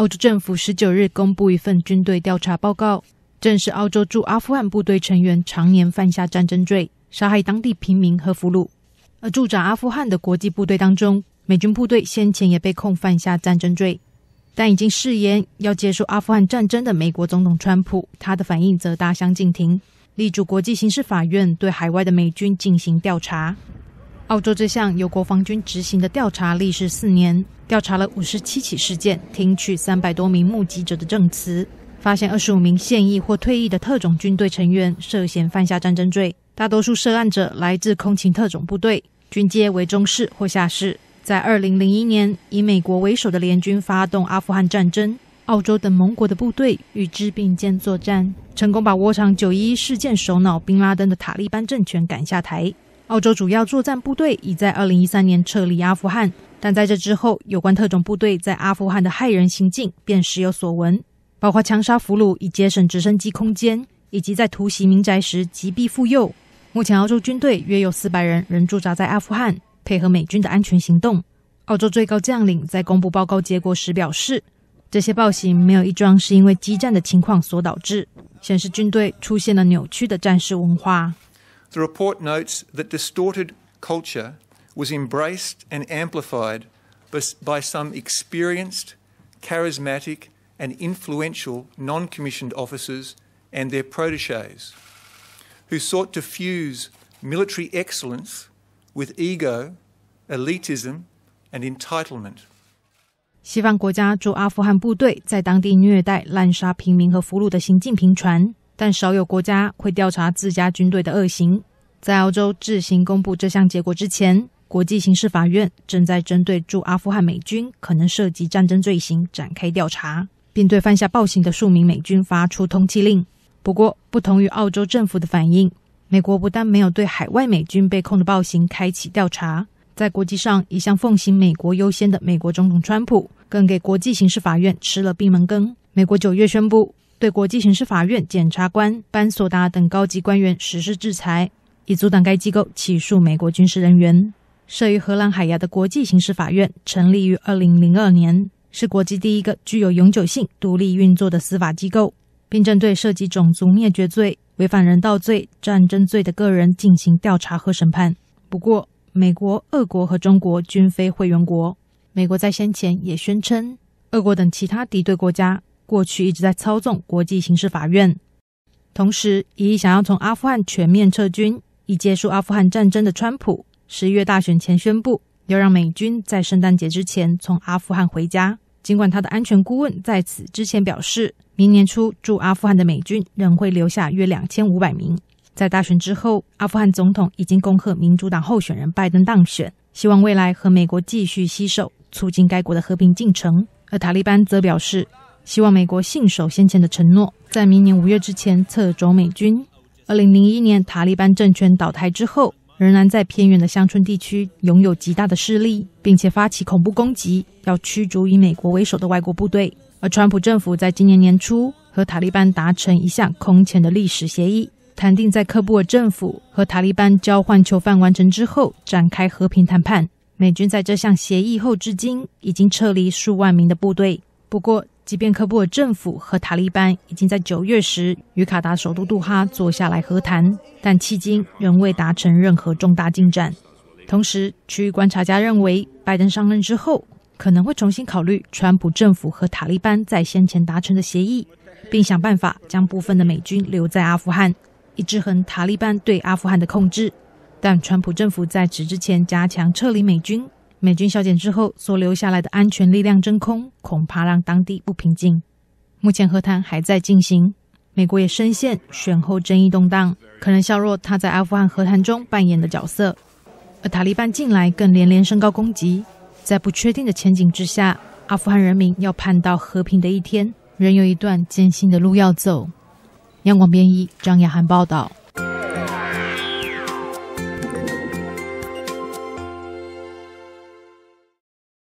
澳洲政府十九日公布一份军队调查报告，证实澳洲驻阿富汗部队成员常年犯下战争罪，杀害当地平民和俘虏。而驻扎阿富汗的国际部队当中，美军部队先前也被控犯下战争罪，但已经誓言要结束阿富汗战争的美国总统川普，他的反应则大相径庭，力主国际刑事法院对海外的美军进行调查。澳洲这项由国防军执行的调查历时四年，调查了五十七起事件，听取三百多名目击者的证词，发现二十五名现役或退役的特种军队成员涉嫌犯下战争罪。大多数涉案者来自空勤特种部队，军阶为中士或下士。在二零零一年，以美国为首的联军发动阿富汗战争，澳洲等盟国的部队与之并肩作战，成功把窝藏九一事件首脑宾拉登的塔利班政权赶下台。澳洲主要作战部队已在2013年撤离阿富汗，但在这之后，有关特种部队在阿富汗的骇人行径便时有所闻，包括枪杀俘虏以节省直升机空间，以及在突袭民宅时击毙妇幼。目前，澳洲军队约有400人仍驻扎在阿富汗，配合美军的安全行动。澳洲最高将领在公布报告结果时表示，这些暴行没有一桩是因为激战的情况所导致，显示军队出现了扭曲的战士文化。The report notes that distorted culture was embraced and amplified by some experienced, charismatic, and influential non commissioned officers and their proteges, who sought to fuse military excellence with ego, elitism, and entitlement. 西方国家驻阿富汗部队在当地虐待、滥杀平民和俘虏的行径频传。但少有国家会调查自家军队的恶行。在澳洲自行公布这项结果之前，国际刑事法院正在针对驻阿富汗美军可能涉及战争罪行展开调查，并对犯下暴行的数名美军发出通缉令。不过，不同于澳洲政府的反应，美国不但没有对海外美军被控的暴行开启调查，在国际上一向奉行“美国优先”的美国总统川普，更给国际刑事法院吃了闭门羹。美国九月宣布。对国际刑事法院检察官班索达等高级官员实施制裁，以阻挡该机构起诉美国军事人员。设于荷兰海牙的国际刑事法院成立于二零零二年，是国际第一个具有永久性、独立运作的司法机构，并针对涉及种族灭绝罪、违反人道罪、战争罪的个人进行调查和审判。不过，美国、俄国和中国均非会员国。美国在先前也宣称，俄国等其他敌对国家。过去一直在操纵国际刑事法院，同时，以想要从阿富汗全面撤军、以结束阿富汗战争的川普，十一月大选前宣布要让美军在圣诞节之前从阿富汗回家。尽管他的安全顾问在此之前表示，明年初驻阿富汗的美军仍会留下约两千五百名。在大选之后，阿富汗总统已经恭贺民主党候选人拜登当选，希望未来和美国继续携手，促进该国的和平进程。而塔利班则表示。希望美国信守先前的承诺，在明年五月之前撤走美军。二零零一年塔利班政权倒台之后，仍然在偏远的乡村地区拥有极大的势力，并且发起恐怖攻击，要驱逐以美国为首的外国部队。而川普政府在今年年初和塔利班达成一项空前的历史协议，谈定在喀布尔政府和塔利班交换囚犯完成之后展开和平谈判。美军在这项协议后至今已经撤离数万名的部队，不过。即便科布尔政府和塔利班已经在九月时与卡达首都杜哈坐下来和谈，但迄今仍未达成任何重大进展。同时，区域观察家认为，拜登上任之后可能会重新考虑川普政府和塔利班在先前达成的协议，并想办法将部分的美军留在阿富汗，以制衡塔利班对阿富汗的控制。但川普政府在此之前加强撤离美军。美军削减之后所留下来的安全力量真空，恐怕让当地不平静。目前和谈还在进行，美国也深陷选后争议动荡，可能削弱他在阿富汗和谈中扮演的角色。而塔利班近来更连连升高攻击，在不确定的前景之下，阿富汗人民要盼到和平的一天，仍有一段艰辛的路要走。央广编译张雅涵报道。